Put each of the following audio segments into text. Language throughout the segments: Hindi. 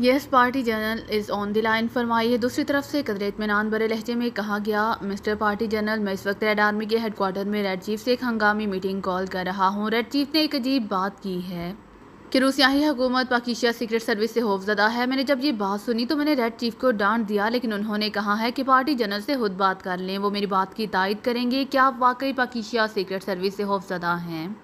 yes party general is on the line फरमाई है दूसरी तरफ से कदर इतमान बड़े लहजे में कहा गया मिस्टर पार्टी जनरल मैं इस वक्त रेड आर्मी के हेडकोार्टर में रेड चीफ से एक हंगामी मीटिंग कॉल कर रहा हूँ रेड चीफ ने एक अजीब बात की है कि रूसियाई हुकूमत पाकिशिया सीक्रेट सर्विस से होफजदा है मैंने जब ये बात सुनी तो मैंने रेड चीफ को डांट दिया लेकिन उन्होंने कहा है कि पार्टी जनरल से खुद बात कर लें वो मेरी बात की तायद करेंगे क्या आप वाकई पाकिशिया सीक्रेट सर्विस से होफजदा हैं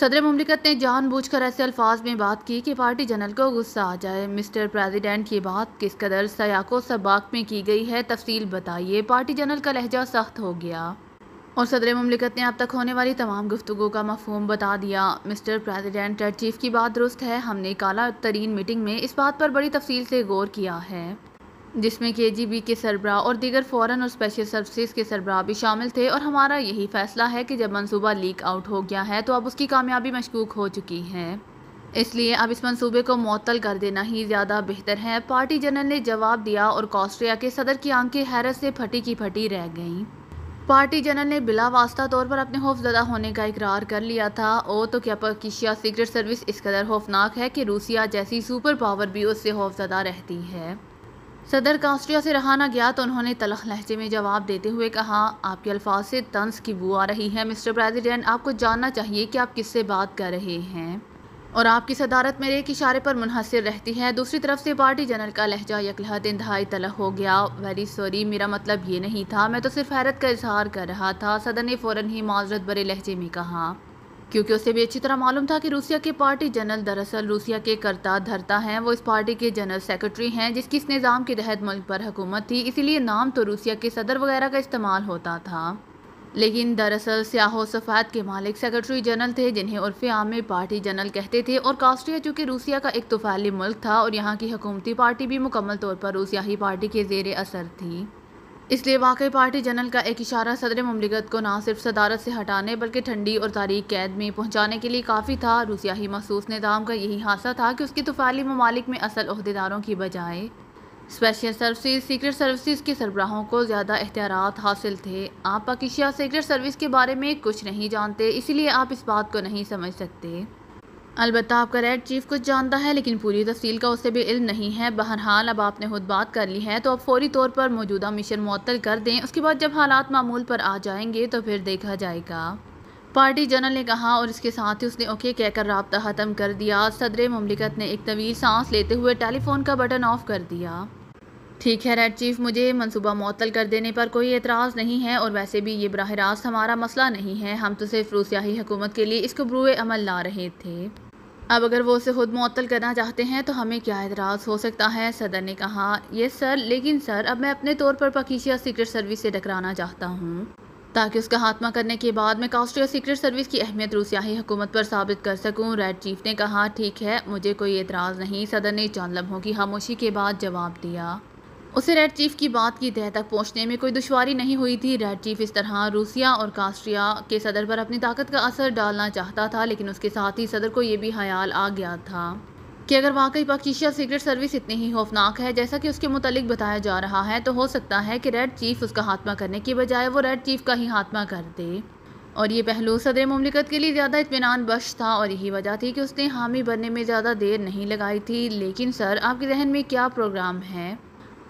सदर ममलिकत ने जानबूझकर ऐसे अल्फाज में बात की कि पार्टी जनरल को गुस्सा आ जाए मिस्टर प्रेसिडेंट ये बात किस कदर सयाको सबाक में की गई है तफसील बताइए पार्टी जनरल का लहजा सख्त हो गया और सदर ममलिकत ने अब तक होने वाली तमाम गुफ्तु का मफहम बता दिया मिस्टर प्रेसिडेंट चीफ की बात दुरुस्त है हमने काला तरीन मीटिंग में इस बात पर बड़ी तफसील से गौर किया है जिसमें के जी बी के सरबराह और दीगर फॉरन और स्पेशल सर्विस के सरबराह भी शामिल थे और हमारा यही फ़ैसला है कि जब मनसूबा लीक आउट हो गया है तो अब उसकी कामयाबी मशकूक हो चुकी है इसलिए अब इस मंसूबे को मअतल कर देना ही ज़्यादा बेहतर है पार्टी जनरल ने जवाब दिया और कॉस्ट्रिया के सदर की आंखें हैरत से फटी की फटी रह गईं पार्टी जनरल ने बिला वास्ता तौर पर अपने खौफजदा होने का इकरार कर लिया था ओ तो क्या पकिशिया सीक्रेट सर्विस इस कदर खौफनाक है कि रूसिया जैसी सुपर पावर भी उससे खौफजदा रहती है सदर कास्ट्रिया से रहाना गया तो उन्होंने तलख लहजे में जवाब देते हुए कहा आपके अल्फाज से तंस की बू आ रही है मिस्टर प्रेसिडेंट आपको जानना चाहिए कि आप किससे बात कर रहे हैं और आपकी सदारत मेरे एक इशारे पर मुनहसर रहती है दूसरी तरफ से पार्टी जनरल का लहजा यकलहत इंतहाई तलह हो गया वेरी सॉरी मेरा मतलब ये नहीं था मैं तो सिर्फ हैरत का इजहार कर रहा था सदर ने फ़ौर ही माजरत बरे लहजे में कहा क्योंकि उसे भी अच्छी तरह मालूम था कि रूसिया के पार्टी जनरल दरअसल रूसिया के करता धरता हैं वो इस पार्टी के जनरल सेक्रेटरी हैं जिसकी इस निज़ाम के तहत मुल्क पर हुकूमत थी इसीलिए नाम तो रूसिया के सदर वगैरह का इस्तेमाल होता था लेकिन दरअसल स्याहो सफ़ात के मालिक सेक्रेटरी जनरल थे जिन्हें उर्फ आम में पार्टी जनरल कहते थे और कास्ट्रिया चूँकि रूसिया का एक तुफाली मुल्क था और यहाँ की हकूमती पार्टी भी मुकम्मल तौर पर रूसिया ही पार्टी के जेर असर थी इसलिए वाकई पार्टी जनरल का एक इशारा सदर ममलिकत को ना सिर्फ सदारत से हटाने बल्कि ठंडी और तारीख कैद में पहुंचाने के लिए काफ़ी था रूसियाही मखसूस निज़ाम का यही हादसा था कि उसके तफाली ममालिक में असल अहदेदारों की बजाय स्पेशल सर्विसेज सीक्रेट सर्विसेज के सरबराहों को ज़्यादा एहतियात हासिल थे आप पाकिशिया सीक्रेट सर्विस के बारे में कुछ नहीं जानते इसीलिए आप इस बात को नहीं समझ सकते अलबत् आपका रेड चीफ कुछ जानता है लेकिन पूरी तफसील का उससे भी इल्म नहीं है बहरहाल अब आपने खुद बात कर ली है तो अब फौरी तौर पर मौजूदा मिशन मअतल कर दें उसके बाद जब हालात मामूल पर आ जाएंगे तो फिर देखा जाएगा पार्टी जनरल ने कहा और इसके साथ ही उसने ओके कहकर रबता ख़त्म कर दिया सदर ममलिकत ने एक तवील सांस लेते हुए टेलीफोन का बटन ऑफ कर दिया ठीक है रेड चीफ मुझे मनसूबा मअतल कर देने पर कोई एतराज़ नहीं है और वैसे भी ये बरह रास्त हमारा मसला नहीं है हम तो सिर्फ रूसियाही हुकूमत के लिए इसको बुरे अमल ला रहे थे अब अगर वो उसे खुद मअतल करना चाहते हैं तो हमें क्या एतराज़ हो सकता है सदर ने कहा यस सर लेकिन सर अब मैं अपने तौर पर पकीशिया सीक्रेट सर्विस से टकराना चाहता हूँ ताकि उसका खात्मा करने के बाद मैं कास्ट्रिया सीक्रेट सर्विस की अहमियत रूसियाई हुकूमत पर साबित कर सकूं रेड चीफ ने कहा ठीक है मुझे कोई एतराज़ नहीं सदर ने चांद लम्हों की खामोशी के बाद जवाब दिया उसे रेड चीफ की बात की तह तक पहुंचने में कोई दुशारी नहीं हुई थी रेड चीफ इस तरह रूसिया और कास्ट्रिया के सदर पर अपनी ताकत का असर डालना चाहता था लेकिन उसके साथ ही सदर को ये भी ख्याल आ गया था कि अगर वाकई पाकिस्तान सीक्रेट सर्विस इतनी ही खौफनाक है जैसा कि उसके मुतलिक बताया जा रहा है तो हो सकता है कि रेड चीफ उसका हाथमा करने के बजाय वो रेड चीफ का ही हाथमा कर दे और ये पहलू सदर ममलिकत के लिए ज़्यादा इतमान बख्श था और यही वजह थी कि उसने हामी भरने में ज़्यादा देर नहीं लगाई थी लेकिन सर आपके जहन में क्या प्रोग्राम है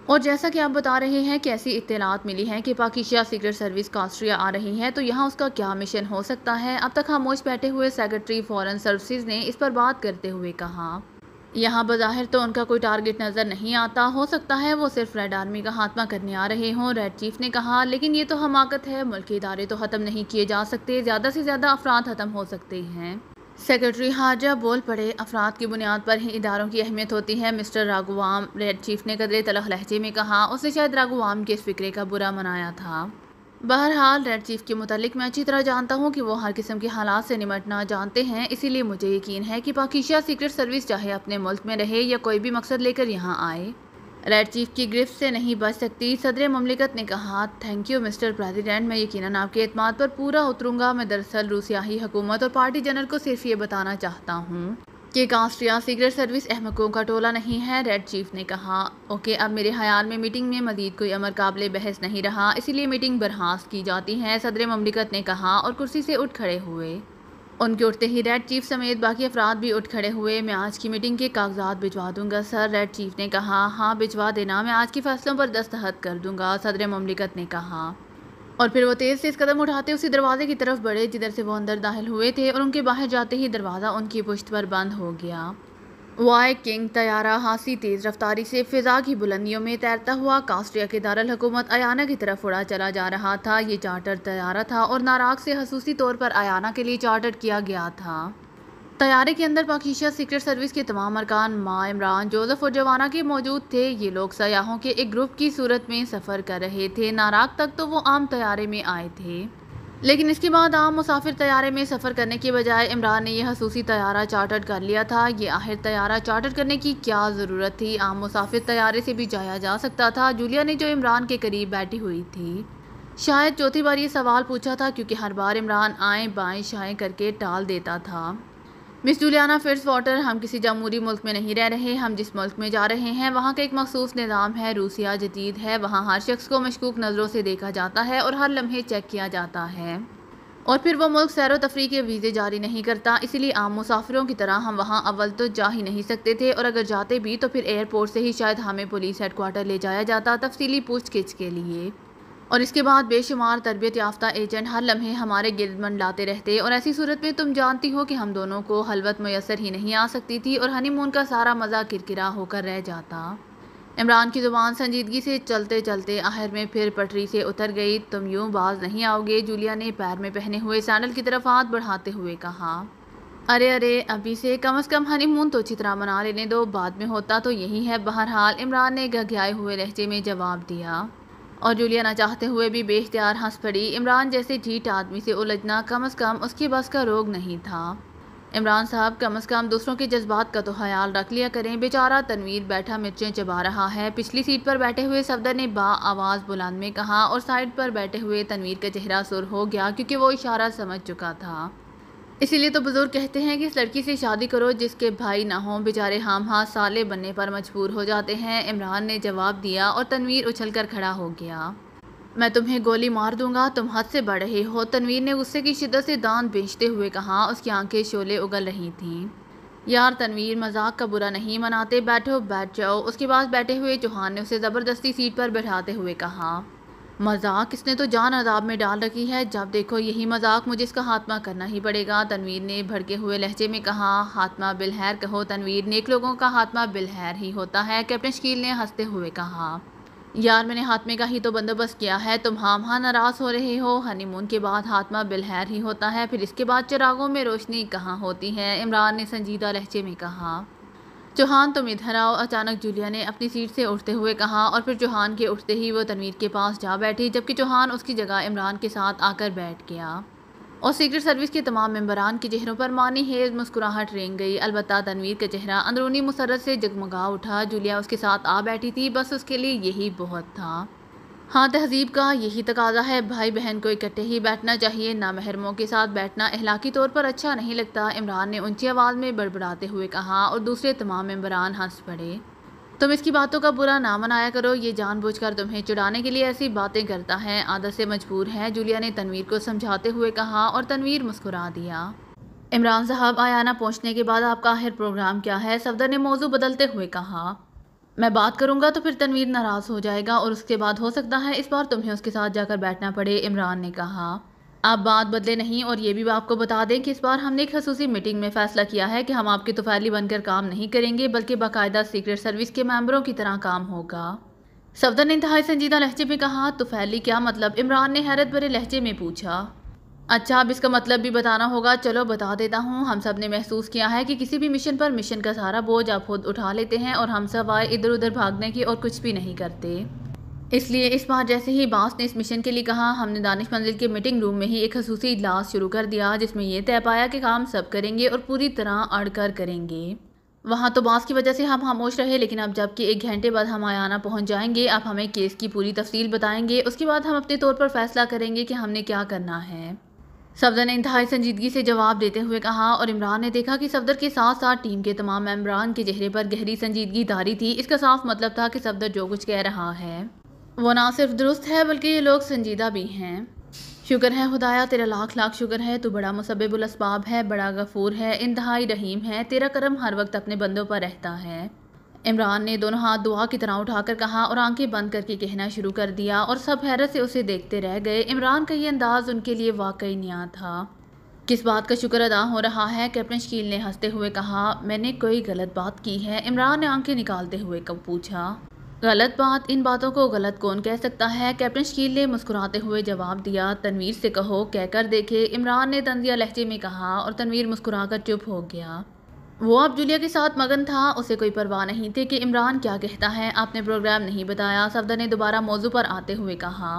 और जैसा कि आप बता रहे हैं कि ऐसी इतलात मिली है कि पाकिस्तान सीक्रेट सर्विस कास्ट्रिया आ रही है तो यहाँ उसका क्या मिशन हो सकता है अब तक खामोश बैठे हुए सेक्रेटरी फॉरेन सर्विसेज ने इस पर बात करते हुए कहा यहाँ बज़ाहिर तो उनका कोई टारगेट नज़र नहीं आता हो सकता है वो सिर्फ रेड आर्मी का खात्मा करने आ रहे हों रेड चीफ ने कहा लेकिन ये तो हमाकत है मुल्की इदारे तो ख़त्म नहीं किए जा सकते ज़्यादा से ज़्यादा अफराद ख़त्म हो सकते हैं सेक्रेटरी हाजा बोल पड़े अफराद की बुनियाद पर ही इदारों की अहमियत होती है मिस्टर रागुवाम रेड चीफ ने कदरे तलख लहजे में कहा उसने शायद रागुवाम के इस फिक्रे का बुरा मनाया था बहरहाल रेड चीफ के मतलब मैं अच्छी तरह जानता हूँ कि वो हर किस्म के हालात से निमटना जानते हैं इसीलिए मुझे यकीन है कि पाकिस्तान सीक्रेट सर्विस चाहे अपने मुल्क में रहे या कोई भी मकसद लेकर यहाँ आए रेड चीफ की गिरफ्त से नहीं बच सकती सदर ममलिकत ने कहा थैंक यू मिस्टर प्रेसिडेंट मैं यकीनन आपके अतमाद पर पूरा उतरूंगा मैं दरअसल रूसियाही हुकूमत और पार्टी जनरल को सिर्फ ये बताना चाहता हूँ कि कास्ट्रिया सीक्रेट सर्विस अहमकों का टोला नहीं है रेड चीफ ने कहा ओके अब मेरे ख्याल में मीटिंग में मजीद कोई अमर काबिल बहस नहीं रहा इसीलिए मीटिंग बर्खास्त की जाती है सदर ममलिकत ने कहा और कुर्सी से उठ खड़े हुए उनके उठते ही रेड चीफ समेत बाकी अफराद भी उठ खड़े हुए मैं आज की मीटिंग के कागजात भिजवा दूंगा सर रेड चीफ ने कहा हाँ भिजवा देना मैं आज के फैसलों पर दस्तखत कर दूंगा सदर ममलिकत ने कहा और फिर वो तेज़ तेज़ कदम उठाते उसी दरवाजे की तरफ बढ़े जिधर से वो अंदर दाखिल हुए थे और उनके बाहर जाते ही दरवाज़ा उनकी पुश्त पर बंद हो गया वाई किंग तैयारा हाँसी तेज रफ्तारी से फिजा की बुलंदियों में तैरता हुआ कास्ट्रिया के हुकूमत अयाना की तरफ उड़ा चला जा रहा था ये चार्टर तैयारा था और नाराग से खसूसी तौर पर अयाना के लिए चार्टर किया गया था तैयारे के अंदर पाकिशा सीक्रेट सर्विस के तमाम अरकान माँ इमरान जोजफ़ और जवाना के मौजूद थे ये लोग सयाहों के एक ग्रुप की सूरत में सफ़र कर रहे थे नाराग तक तो वो आम तैयारे में आए थे लेकिन इसके बाद आम मुसाफिर तैयारे में सफ़र करने के बजाय इमरान ने यह खसूसी तैयारा चार्टर कर लिया था ये आहिर तैयारा चार्टर करने की क्या ज़रूरत थी आम मुसाफिर तैयारे से भी जाया जा सकता था जूलिया ने जो इमरान के करीब बैठी हुई थी शायद चौथी बार ये सवाल पूछा था क्योंकि हर बार इमरान आए बाएँ शाएँ करके टाल देता था मिस जुलियाना फिट्स वाटर हम किसी जमहूरी मुल्क में नहीं रह रहे हम जिस मुल्क में जा रहे हैं वहाँ का एक मखसूस निज़ाम है रूसिया जदीद है वहाँ हर शख्स को मशकूक नज़रों से देखा जाता है और हर लम्हे चेक किया जाता है और फिर वो मुल्क सैर व तफरी के वीज़े जारी नहीं करता इसीलिए आम मुसाफिरों की तरह हम वहाँ अव्वल तो जा ही नहीं सकते थे और अगर जाते भी तो फिर एयरपोर्ट से ही शायद हमें पुलिस हेडकोार्टर ले जाया जाता तफसीली पूछ गिछ के लिए और इसके बाद बेशुमार तरबियत याफ्ता एजेंट हर लम्हे हमारे गिरदमंड लाते रहते और ऐसी सूरत में तुम जानती हो कि हम दोनों को हलवत मैसर ही नहीं आ सकती थी और हनीमून का सारा मज़ा किरकिरा होकर रह जाता इमरान की ज़ुबान संजीदगी से चलते चलते आहिर में फिर पटरी से उतर गई तुम यूं बाज नहीं आओगे जूलिया ने पैर में पहने हुए सैंडल की तरफ हाथ बढ़ाते हुए कहा अरे अरे अभी से कम अज़ कम हनीमून तो चित्रा मना लेने दो बाद में होता तो यही है बहरहाल इमरान ने गघयाए हुए लहजे में जवाब दिया और जूलिया चाहते हुए भी बेख्तियार हंस पड़ी इमरान जैसे ढीठ आदमी से उलझना कम अज़ कम उसकी बस का रोग नहीं था इमरान साहब कम अज़ कम दूसरों के जज्बात का तो ख्याल रख लिया करें बेचारा तनवीर बैठा मिर्चें चबा रहा है पिछली सीट पर बैठे हुए सफदर ने बा आवाज़ बुलंद में कहा और साइड पर बैठे हुए तनवीर का चेहरा सुर हो गया क्योंकि वो इशारा समझ चुका था इसीलिए तो बुज़ुर्ग कहते हैं कि इस लड़की से शादी करो जिसके भाई ना हों बेचारे हाम हाँ साले बनने पर मजबूर हो जाते हैं इमरान ने जवाब दिया और तनवीर उछल कर खड़ा हो गया मैं तुम्हें गोली मार दूंगा तुम हद से बढ़ रहे हो तनवीर ने गुस्से की शिदत से दांत बेचते हुए कहा उसकी आंखें शोले उगल रही थीं यार तनवीर मजाक का बुरा नहीं मनाते बैठो बैठ जाओ उसके बाद बैठे हुए चौहान ने उसे ज़बरदस्ती सीट पर बैठाते हुए कहा मजाक इसने तो जान अदाब में डाल रखी है जब देखो यही मजाक मुझे इसका हाथमा करना ही पड़ेगा तनवीर ने भड़के हुए लहजे में कहा हाथमा बिलहैर कहो तनवीर नेक लोगों का हाथमा बिलहैर ही होता है कैप्टन शकील ने हंसते हुए कहा यार मैंने हाथमे का ही तो बंदोबस्त किया है तुम हाम हाँ नाराज़ हो रहे हो हनीमून के बाद हाथमा बिलहैर ही होता है फिर इसके बाद चिरागों में रोशनी कहाँ होती है इमरान ने संजीदा लहजे में कहा जोहान तुम तो इधर आओ अचानक जूलिया ने अपनी सीट से उठते हुए कहा और फिर जोहान के उठते ही वो तनवीर के पास जा बैठी जबकि जोहान उसकी जगह इमरान के साथ आकर बैठ गया और सीक्रेट सर्विस के तमाम मेम्बरान के चेहरों पर मानी हेज मुस्कुराहट रेंग गई अलबत् तनवीर का चेहरा अंदरूनी मुसरत से जगमगा उठा जूलिया उसके साथ आ बैठी थी बस उसके लिए यही बहुत था हाँ तहजीब का यही तकाजा है भाई बहन को इकट्ठे ही बैठना चाहिए ना महरमों के साथ बैठना अहलाकी तौर पर अच्छा नहीं लगता इमरान ने ऊंची आवाज़ में बड़बड़ाते हुए कहा और दूसरे तमाम मम्बरान हंस पड़े तुम इसकी बातों का बुरा ना मनाया करो ये जानबूझकर तुम्हें चुड़ाने के लिए ऐसी बातें करता है आदत से मजबूर है जूलिया ने तनवीर को समझाते हुए कहा और तनवीर मुस्कुरा दिया इमरान साहब आयाना पहुंचने के बाद आपका आखिर प्रोग्राम क्या है सफदर ने मौजू बदलते हुए कहा मैं बात करूंगा तो फिर तनवीर नाराज़ हो जाएगा और उसके बाद हो सकता है इस बार तुम्हें उसके साथ जाकर बैठना पड़े इमरान ने कहा आप बात बदले नहीं और ये भी आपको बता दें कि इस बार हमने एक खसूसी मीटिंग में फैसला किया है कि हम आपके तुफैली बनकर काम नहीं करेंगे बल्कि बाकायदा सीक्रेट सर्विस के मेम्बरों की तरह काम होगा सफदर ने इंतहाई संजीदा लहजे में कहा तुफैली क्या मतलब इमरान ने हैरत भरे लहजे में पूछा अच्छा अब इसका मतलब भी बताना होगा चलो बता देता हूँ हम सब ने महसूस किया है कि किसी भी मिशन पर मिशन का सारा बोझ आप खुद उठा लेते हैं और हम सब आए इधर उधर भागने की और कुछ भी नहीं करते इसलिए इस बार जैसे ही बास ने इस मिशन के लिए कहा हमने दानिश मंजिल के मीटिंग रूम में ही एक खसूसी इजलास शुरू कर दिया जिसमें यह तय पाया कि काम सब करेंगे और पूरी तरह अड़ कर करेंगे वहाँ तो बास की वजह से हम खामोश रहे लेकिन अब जबकि एक घंटे बाद हम आयाना पहुँच जाएंगे अब हमें केस की पूरी तफसील बताएंगे उसके बाद हम अपने तौर पर फैसला करेंगे कि हमने क्या करना है सफदर ने इंतहाई संजीदगी से जवाब देते हुए कहा और इमरान ने देखा कि सफदर के साथ साथ टीम के तमाम मेम्बरान के चेहरे पर गहरी संजीदगी दारी थी इसका साफ मतलब था कि सफदर जो कुछ कह रहा है वो ना सिर्फ दुरुस्त है बल्कि ये लोग संजीदा भी हैं शुक्र है खुदाया तेरा लाख लाख शुक्र है तू बड़ा मुसबुलसबाब है बड़ा गफूर है इंतहाई रहीम है तेरा करम हर वक्त अपने बंदों पर रहता है इमरान ने दोनों हाथ दुआ की तरह उठाकर कहा और आंखें बंद करके कहना शुरू कर दिया और सब हैरत से उसे देखते रह गए इमरान का ये अंदाज़ उनके लिए वाकई नया था किस बात का शुक्र अदा हो रहा है कैप्टन शकील ने हंसते हुए कहा मैंने कोई गलत बात की है इमरान ने आंखें निकालते हुए कब पूछा गलत बात इन बातों को गलत कौन कह सकता है कैप्टन शकील ने मुस्कुराते हुए जवाब दिया तनवीर से कहो कहकर देखे इमरान ने तंजिया लहजे में कहा और तनवीर मुस्कुराकर चुप हो गया वो अब जुलिया के साथ मगन था उसे कोई परवाह नहीं थी कि इमरान क्या कहता है आपने प्रोग्राम नहीं बताया सफदर ने दोबारा मौजू पर आते हुए कहा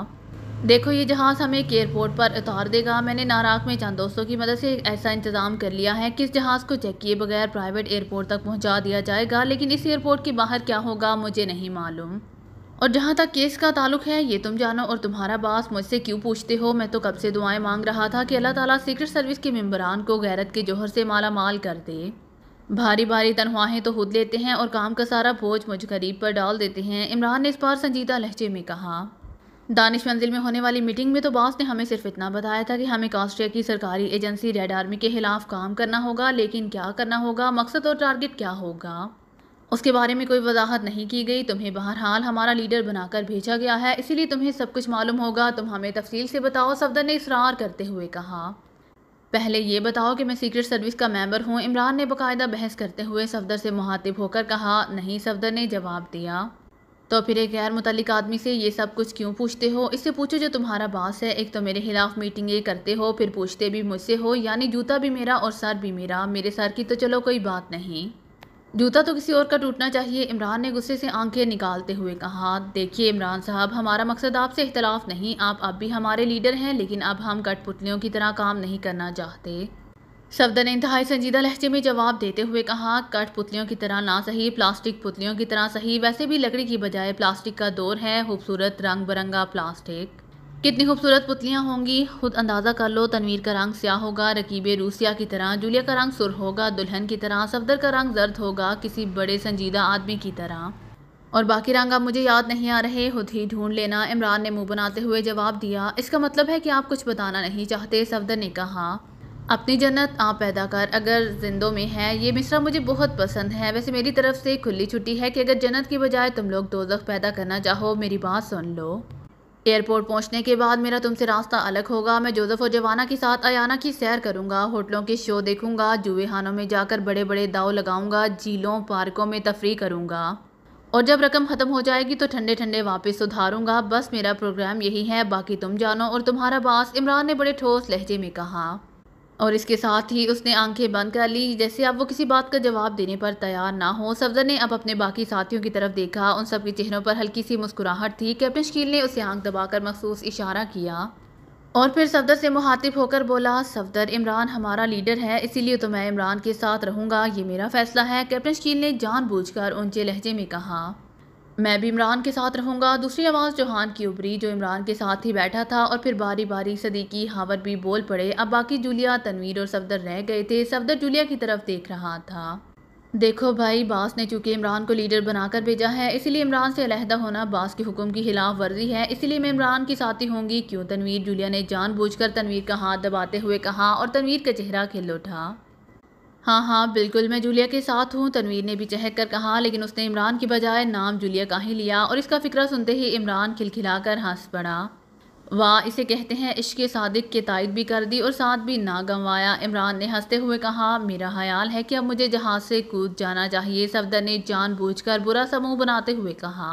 देखो ये जहाज़ हमें एक एयरपोर्ट पर उतार देगा मैंने नाराक में चंद दोस्तों की मदद से एक ऐसा इंतज़ाम कर लिया है कि इस जहाज़ को चेक किए बगैर प्राइवेट एयरपोर्ट तक पहुंचा दिया जाएगा लेकिन इस एयरपोर्ट के बाहर क्या होगा मुझे नहीं मालूम और जहाँ तक केस का ताल्लुक है ये तुम जानो और तुम्हारा बास मुझसे क्यों पूछते हो मैं तो कब से दुआएँ मांग रहा था कि अल्लाह ताली सीक्रेट सर्विस के मम्बरान को गैरत के जोहर से माला माल कर दे भारी भारी तनख्वाहें तो खुद लेते हैं और काम का सारा बोझ मुझ गरीब पर डाल देते हैं इमरान ने इस बार संजीदा लहजे में कहा दानिश मंजिल में होने वाली मीटिंग में तो बॉस ने हमें सिर्फ इतना बताया था कि हमें कास्ट्रिया की सरकारी एजेंसी रेड आर्मी के खिलाफ काम करना होगा लेकिन क्या करना होगा मकसद और टारगेट क्या होगा उसके बारे में कोई वजाहत नहीं की गई तुम्हें बहरहाल हमारा लीडर बनाकर भेजा गया है इसीलिए तुम्हें सब कुछ मालूम होगा तुम हमें तफसील से बताओ सफदर ने इसरार करते हुए कहा पहले ये बताओ कि मैं सीक्रेट सर्विस का मेंबर हूँ इमरान ने बाकायदा बहस करते हुए सफदर से मुहातिब होकर कहा नहीं सफदर ने जवाब दिया तो फिर एक गैर मुतलिक आदमी से ये सब कुछ क्यों पूछते हो इससे पूछो जो तुम्हारा बास है एक तो मेरे खिलाफ मीटिंगें करते हो फिर पूछते भी मुझसे हो यानी जूता भी मेरा और सर भी मेरा मेरे सर की तो चलो कोई बात नहीं जूता तो किसी और का टूटना चाहिए इमरान ने गुस्से से आंखें निकालते हुए कहा देखिए इमरान साहब हमारा मकसद आपसे इख्तलाफ नहीं आप अब भी हमारे लीडर हैं लेकिन अब हम कठपुतलियों की तरह काम नहीं करना चाहते सफदर ने इंतहाई संजीदा लहजे में जवाब देते हुए कहा कट पुतलियों की तरह ना सही प्लास्टिक पुतलियों की तरह सही वैसे भी लकड़ी की बजाय प्लास्टिक का दौर है खूबसूरत रंग बिरंगा प्लास्टिक कितनी खूबसूरत पुतलियाँ होंगी खुद अंदाज़ा कर लो तनवीर का रंग स्याह होगा रकीब रूसिया की तरह जूलिया का रंग सुर होगा दुल्हन की तरह सफदर का रंग जर्द होगा किसी बड़े संजीदा आदमी की तरह और बाकी रंग अब मुझे याद नहीं आ रहे खुद ही ढूंढ लेना इमरान ने मुंह बनाते हुए जवाब दिया इसका मतलब है कि आप कुछ बताना नहीं चाहते सफदर ने कहा अपनी जन्नत आप पैदा कर अगर जिंदों में है ये मिश्रा मुझे बहुत पसंद है वैसे मेरी तरफ से खुली छुट्टी है कि अगर जन्नत की बजाय तुम लोग दो पैदा करना चाहो मेरी बात सुन लो एयरपोर्ट पहुंचने के बाद मेरा तुमसे रास्ता अलग होगा मैं जोजफ़ और जवाना के साथ अयाना की सैर करूंगा होटलों के शो देखूंगा जुएहानों में जाकर बड़े बड़े दाव लगाऊंगा झीलों पार्कों में तफरी करूंगा और जब रकम ख़त्म हो जाएगी तो ठंडे ठंडे वापस सुधारूंगा बस मेरा प्रोग्राम यही है बाकी तुम जानो और तुम्हारा बास इमरान ने बड़े ठोस लहजे में कहा और इसके साथ ही उसने आंखें बंद कर ली जैसे अब वो किसी बात का जवाब देने पर तैयार ना हो सफदर ने अब अपने बाकी साथियों की तरफ देखा उन सबके चेहरों पर हल्की सी मुस्कुराहट थी कैप्टन शकील ने उसे आंख दबाकर मखसूस इशारा किया और फिर सफदर से मुहातिब होकर बोला सफदर इमरान हमारा लीडर है इसीलिए तो मैं इमरान के साथ रहूँगा ये मेरा फैसला है कैप्टन शकील ने जानबूझकर ऊंचे लहजे में कहा मैं भी इमरान के साथ रहूँगा दूसरी आवाज़ जोहान की उभरी जो इमरान के साथ ही बैठा था और फिर बारी बारी सदीकी हावर भी बोल पड़े अब बाकी जूलिया तनवीर और सफदर रह गए थे सफदर जूलिया की तरफ देख रहा था देखो भाई बास ने चूँकि इमरान को लीडर बनाकर भेजा है इसीलिए इमरान से अलहदा होना बास के हुक्म की खिलाफ वर्जी है इसीलिए मैं इमरान की साथी होंगी क्यों तनवीर जूलिया ने जानबूझकर तनवीर का हाथ दबाते हुए कहा और तनवीर का चेहरा खिल उठा हाँ हाँ बिल्कुल मैं जूलिया के साथ हूँ तनवीर ने भी चहक कर कहा लेकिन उसने इमरान की बजाय नाम जूलिया का ही लिया और इसका फिक्रा सुनते ही इमरान खिलखिलाकर हंस पड़ा वाह इसे कहते हैं इश्क सादिक के तायद भी कर दी और साथ भी ना गंवाया इमरान ने हंसते हुए कहा मेरा ख्याल है कि अब मुझे जहाज़ से कूद जाना चाहिए सफदर ने कर बुरा समूह बनाते हुए कहा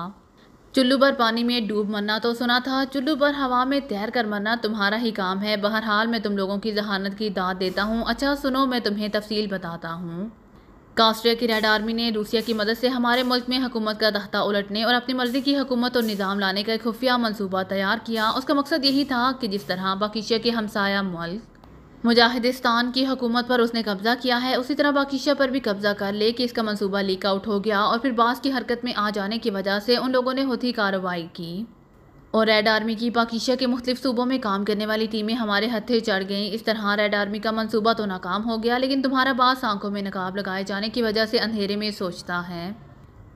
चुल्लू पर पानी में डूब मरना तो सुना था चुल्लू पर हवा में तैर कर मरना तुम्हारा ही काम है बहरहाल मैं तुम लोगों की जहानत की दाद देता हूँ अच्छा सुनो मैं तुम्हें तफसील बताता हूँ कास्ट्रिया की रेड आर्मी ने रूसिया की मदद से हमारे मुल्क में हुकूमत का तख्ता उलटने और अपनी मर्जी की हुकूमत और निज़ाम लाने का खुफिया मनसूबा तैयार किया उसका मकसद यही था कि जिस तरह बाकीशिया के हमसाया मुल्क मुजाहिदिस्तान की हुकूमत पर उसने कब्ज़ा किया है उसी तरह बाकीशा पर भी कब्ज़ा कर ले कि इसका मनसूबा लीक आउट हो गया और फिर बास की हरकत में आ जाने की वजह से उन लोगों ने होती कार्रवाई की और रेड आर्मी की पाकिशा के मुख्तु सूबों में काम करने वाली टीमें हमारे हथे चढ़ गईं इस तरह रेड आर्मी का मनसूबा तो नाकाम हो गया लेकिन तुम्हारा बास आंखों में नकाब लगाए जाने की वजह से अंधेरे में सोचता है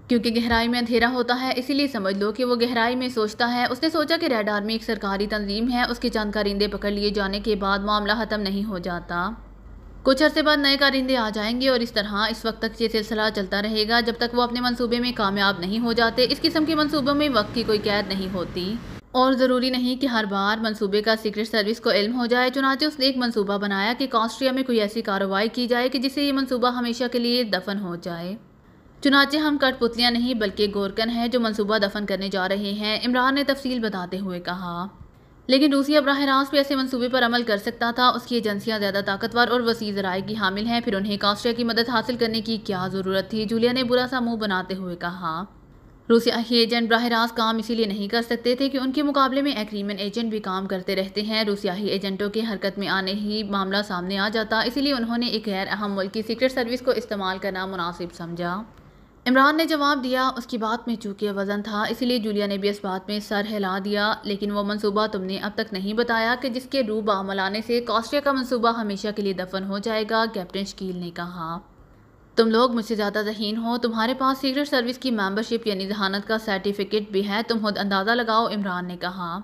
क्योंकि गहराई में अंधेरा होता है इसीलिए समझ लो कि वो गहराई में सोचता है उसने सोचा कि रेड आर्मी एक सरकारी तंजीम है उसके चंद कारिंदे पकड़ लिए जाने के बाद मामला ख़त्म नहीं हो जाता कुछ अरसे बाद नए कारिंदे आ जाएंगे और इस तरह इस वक्त तक ये सिलसिला चलता रहेगा जब तक वो अपने मनसूबे में कामयाब नहीं हो जाते इस किस्म के मनसूबों में वक्त की कोई कैद नहीं होती और ज़रूरी नहीं कि हर बार मंसूबे का सीक्रेट सर्विस को इल्म हो जाए चुनाचे उसने एक मंसूबा बनाया कि कॉस्ट्रिया में कोई ऐसी कार्रवाई की जाए कि जिससे ये मंसूबा हमेशा के लिए दफन हो जाए चुनाचे हम कठपुतलियाँ नहीं बल्कि गोरकन हैं जो मनसूबा दफन करने जा रहे हैं इमरान ने तफसील बताते हुए कहा लेकिन रूसिया बरह रास्त भी ऐसे मनसूबे पर अमल कर सकता था उसकी एजेंसियाँ ज़्यादा ताकतवर और वसी जराए की हामिल हैं फिर उन्हें कास्ट्रिया की मदद हासिल करने की क्या ज़रूरत थी जूलिया ने बुरा सा मुंह बनाते हुए कहा रूसी एजेंट बरह रास्त काम इसीलिए नहीं कर सकते थे कि उनके मुकाबले में एग्रीमेंट एजेंट भी काम करते रहते हैं रूसियाही एजेंटों की हरकत में आने ही मामला सामने आ जाता इसीलिए उन्होंने एक गैर अहम मुल्क की सीक्रेट सर्विस को इस्तेमाल करना मुनासिब समझा इमरान ने जवाब दिया उसकी बात में चूंकि वज़न था इसलिए जूलिया ने भी इस बात में सर हिला दिया लेकिन वो मंसूबा तुमने अब तक नहीं बताया कि जिसके रूब अमल आने से कॉस्टिया का मंसूबा हमेशा के लिए दफन हो जाएगा कैप्टन शकील ने कहा तुम लोग मुझसे ज़्यादा जहीन हो तुम्हारे पास सीक्रेट सर्विस की मेम्बरशिप यानी जहानत का सर्टिफिकेट भी है तुम खुद अंदाज़ा लगाओ इमरान ने कहा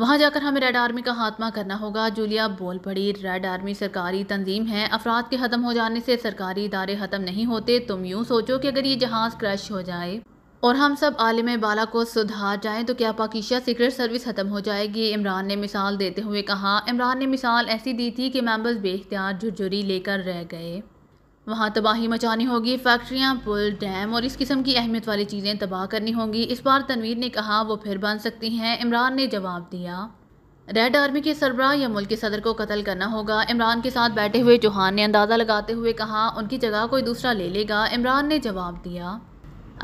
वहाँ जाकर हमें रेड आर्मी का खात्मा करना होगा जूलिया बोल पड़ी रेड आर्मी सरकारी तंजीम है अफराद के ख़त्म हो जाने से सरकारी इदारे ख़त्म नहीं होते तुम यूं सोचो कि अगर ये जहाज़ क्रैश हो जाए और हम सब आलम बाला को सुधार जाएं तो क्या पाकिशा सीक्रेट सर्विस ख़त्म हो जाएगी इमरान ने मिसाल देते हुए कहा इमरान ने मिसाल ऐसी दी थी कि मेम्बर्स बेख्तियार झुरझुरी लेकर रह गए वहाँ तबाही मचानी होगी फैक्ट्रियाँ पुल डैम और इस किस्म की अहमियत वाली चीज़ें तबाह करनी होंगी इस बार तनवीर ने कहा वो फिर बन सकती हैं इमरान ने जवाब दिया रेड आर्मी के सरबराह या मुल्क के सदर को कत्ल करना होगा इमरान के साथ बैठे हुए चौहान ने अंदाज़ा लगाते हुए कहा उनकी जगह कोई दूसरा ले लेगा इमरान ने जवाब दिया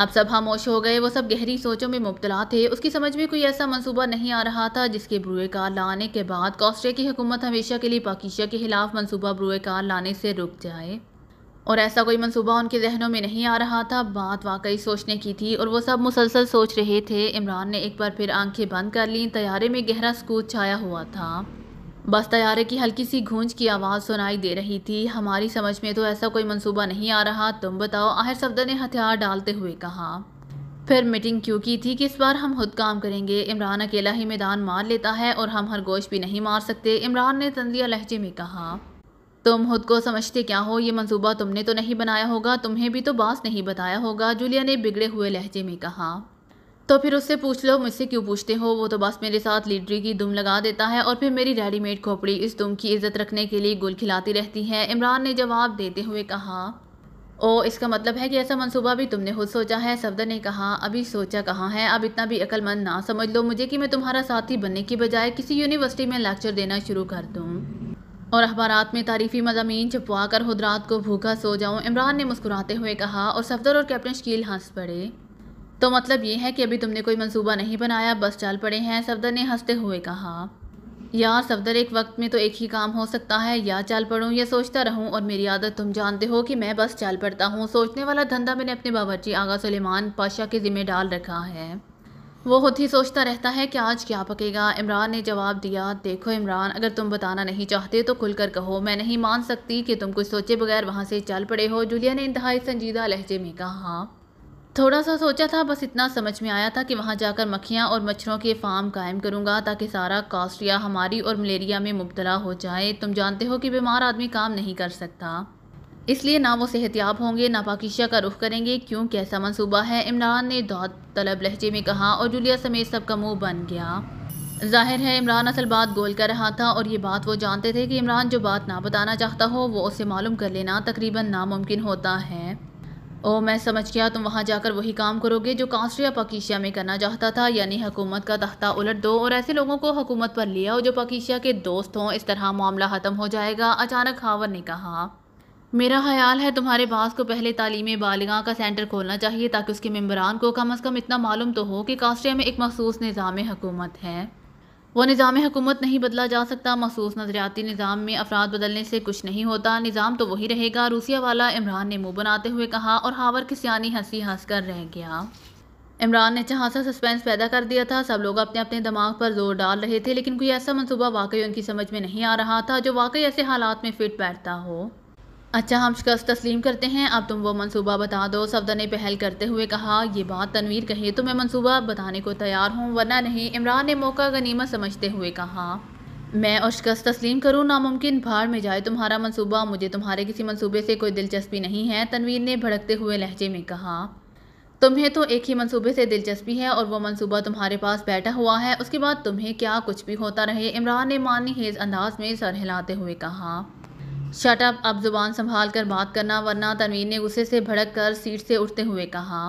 अब सब खामोश हो गए वो सब गहरी सोचों में मुबतला थे उसकी समझ में कोई ऐसा मंसूबा नहीं आ रहा था जिसके ब्रूए कार लाने के बाद कॉस्ट्रे की हुकूमत हमेशा के लिए पाकिशा के खिलाफ मंसूबा ब्रूए कार लाने से रुक जाए और ऐसा कोई मंसूबा उनके जहनों में नहीं आ रहा था बात वाकई सोचने की थी और वो सब मुसलसल सोच रहे थे इमरान ने एक बार फिर आंखें बंद कर लीं तैयारे में गहरा सकूत छाया हुआ था बस तैयारे की हल्की सी गूंज की आवाज़ सुनाई दे रही थी हमारी समझ में तो ऐसा कोई मंसूबा नहीं आ रहा तुम बताओ आहिर सफदर ने हथियार डालते हुए कहा फिर मीटिंग क्यों की थी कि इस बार हम खुद काम करेंगे इमरान अकेला ही मैदान मार लेता है और हम हर गोश भी नहीं मार सकते इमरान ने तंजिया लहजे में कहा तुम खुद को समझते क्या हो ये मंसूबा तुमने तो नहीं बनाया होगा तुम्हें भी तो बास नहीं बताया होगा जूलिया ने बिगड़े हुए लहजे में कहा तो फिर उससे पूछ लो मुझसे क्यों पूछते हो वो तो बस मेरे साथ लीडरी की दुम लगा देता है और फिर मेरी रेडीमेड खोपड़ी इस दुम की इज्जत रखने के लिए गुल खिलाती रहती है इमरान ने जवाब देते हुए कहा ओ इसका मतलब है कि ऐसा मंसूबा भी तुमने खुद सोचा है सफदर ने कहा अभी सोचा कहाँ है अब इतना भी अक्लमंद ना समझ लो मुझे कि मैं तुम्हारा साथी बनने की बजाय किसी यूनिवर्सिटी में लेक्चर देना शुरू कर दूँ और अखबारात में तारीफी मजामी छपवा कर हदरात को भूखा सो जाऊँ इमरान ने मुस्कुराते हुए कहा और सफदर और कैप्टन शकील हंस पड़े तो मतलब ये है कि अभी तुमने कोई मंसूबा नहीं बनाया बस चल पड़े हैं सफदर ने हंसते हुए कहा यार सफदर एक वक्त में तो एक ही काम हो सकता है या चल पड़ूँ या सोचता रहूँ और मेरी आदत तुम जानते हो कि मैं बस चल पड़ता हूँ सोचने वाला धंधा मैंने अपने बावरची आगा सलेमान पाशा के ज़िम्मे डाल रखा है वो खुद ही सोचता रहता है कि आज क्या पकेगा इमरान ने जवाब दिया देखो इमरान अगर तुम बताना नहीं चाहते तो खुलकर कहो मैं नहीं मान सकती कि तुम कुछ सोचे बगैर वहाँ से चल पड़े हो जूलिया ने इंतहाई संजीदा लहजे में कहा हाँ थोड़ा सा सोचा था बस इतना समझ में आया था कि वहाँ जाकर मक्खियाँ और मच्छरों के फार्म कायम करूँगा ताकि सारा कास्ट्रिया हमारी और मलेरिया में मुबतला हो जाए तुम जानते हो कि बीमार आदमी काम नहीं कर सकता इसलिए ना वो सेहतियाब होंगे ना पाकिशा का रुख करेंगे क्यों कैसा मनसूबा है इमरान ने दौत तलब लहजे में कहा और जुलिया समेत सबका मुंह बन गया जाहिर है इमरान असल बात गोल कर रहा था और ये बात वो जानते थे कि इमरान जो बात ना बताना चाहता हो वो उसे मालूम कर लेना तकरीबन नामुमकिन होता है ओ मैं समझ गया तुम वहाँ जाकर वही काम करोगे जो कांसरिया पाकिशिया में करना चाहता था यानी हुकूमत का तख्ता उलट दो और ऐसे लोगों को हुकूमत पर ले आओ जो पाकिशिया के दोस्त हों इस तरह मामला ख़त्म हो जाएगा अचानक हावर ने कहा मेरा ख्याल है तुम्हारे बास को पहले तालीम बालगा का सेंटर खोलना चाहिए ताकि उसके मम्बरान को कम अज़ कम इतना मालूम तो हो कि कास्ट्रिया में एक मखसूस निज़ाम हकूमत है वो निज़ाम हकूमत नहीं बदला जा सकता मखसूस नज़रियाती निज़ाम में अफराद बदलने से कुछ नहीं होता निज़ाम तो वही रहेगा रूसिया वाला इमरान ने मुँह बनाते हुए कहा और हावर की सियानी हंसी हंस कर रह गया इमरान ने जहाँ सा सस्पेंस पैदा कर दिया था सब लोग अपने अपने दिमाग पर जोर डाल रहे थे लेकिन कोई ऐसा मनसूबा वाकई उनकी समझ में नहीं आ रहा था जो वाकई ऐसे हालात में फिट बैठता हो अच्छा हम शिकस्त तस्लीम करते हैं अब तुम वो मंसूबा बता दो सफदर ने पहल करते हुए कहा यह बात तनवीर कहे तो मैं मंसूबा बताने को तैयार हूँ वरना नहीं इमरान ने मौका गनीमत समझते हुए कहा मैं और शिकस्त तस्लीम करूँ नामुमकिन भाड़ में जाए तुम्हारा मंसूबा मुझे तुम्हारे किसी मंसूबे से कोई दिलचस्पी नहीं है तनवीर ने भड़कते हुए लहजे में कहा तुम्हें तो एक ही मंसूबे से दिलचस्पी है और वो मंसूबा तुम्हारे पास बैठा हुआ है उसके बाद तुम्हें क्या कुछ भी होता रहे इमरान ने मानी हेज अंदाज में सर हिलाते हुए कहा शटअप अब जुबान संभाल कर बात करना वरना तनवीर ने गुस्से से भड़क कर सीट से उठते हुए कहा